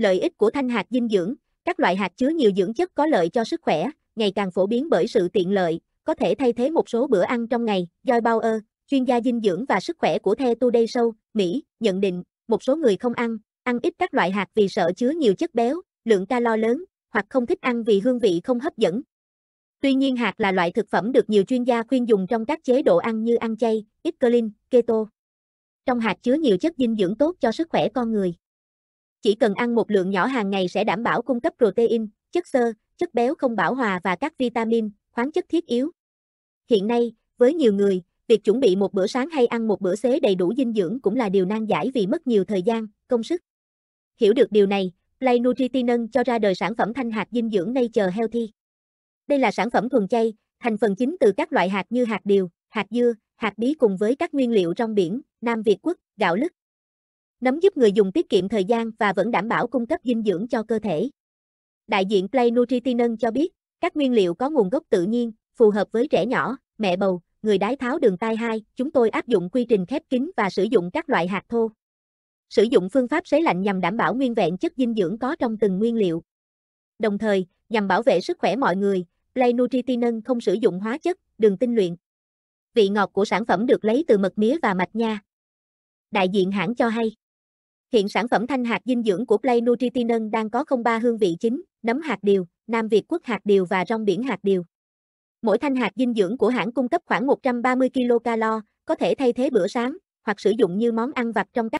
Lợi ích của thanh hạt dinh dưỡng, các loại hạt chứa nhiều dưỡng chất có lợi cho sức khỏe, ngày càng phổ biến bởi sự tiện lợi, có thể thay thế một số bữa ăn trong ngày. Joy Bauer, chuyên gia dinh dưỡng và sức khỏe của The Today Show, Mỹ, nhận định, một số người không ăn, ăn ít các loại hạt vì sợ chứa nhiều chất béo, lượng calo lớn, hoặc không thích ăn vì hương vị không hấp dẫn. Tuy nhiên hạt là loại thực phẩm được nhiều chuyên gia khuyên dùng trong các chế độ ăn như ăn chay, ít clean, keto. Trong hạt chứa nhiều chất dinh dưỡng tốt cho sức khỏe con người. Chỉ cần ăn một lượng nhỏ hàng ngày sẽ đảm bảo cung cấp protein, chất xơ, chất béo không bão hòa và các vitamin, khoáng chất thiết yếu. Hiện nay, với nhiều người, việc chuẩn bị một bữa sáng hay ăn một bữa xế đầy đủ dinh dưỡng cũng là điều nan giải vì mất nhiều thời gian, công sức. Hiểu được điều này, Play Nutrition cho ra đời sản phẩm thanh hạt dinh dưỡng Nature Healthy. Đây là sản phẩm thuần chay, thành phần chính từ các loại hạt như hạt điều, hạt dưa, hạt bí cùng với các nguyên liệu trong biển, Nam Việt Quốc, gạo lứt, Nấm giúp người dùng tiết kiệm thời gian và vẫn đảm bảo cung cấp dinh dưỡng cho cơ thể. Đại diện Play Nutrition cho biết, các nguyên liệu có nguồn gốc tự nhiên, phù hợp với trẻ nhỏ, mẹ bầu, người đái tháo đường tai 2, chúng tôi áp dụng quy trình khép kín và sử dụng các loại hạt thô. Sử dụng phương pháp sấy lạnh nhằm đảm bảo nguyên vẹn chất dinh dưỡng có trong từng nguyên liệu. Đồng thời, nhằm bảo vệ sức khỏe mọi người, Play Nutrition không sử dụng hóa chất, đường tinh luyện. Vị ngọt của sản phẩm được lấy từ mật mía và mạch nha. Đại diện hãng cho hay Hiện sản phẩm thanh hạt dinh dưỡng của Play Nutrition đang có 03 hương vị chính, nấm hạt điều, Nam Việt Quốc hạt điều và rong biển hạt điều. Mỗi thanh hạt dinh dưỡng của hãng cung cấp khoảng 130 kcal, có thể thay thế bữa sáng, hoặc sử dụng như món ăn vặt trong các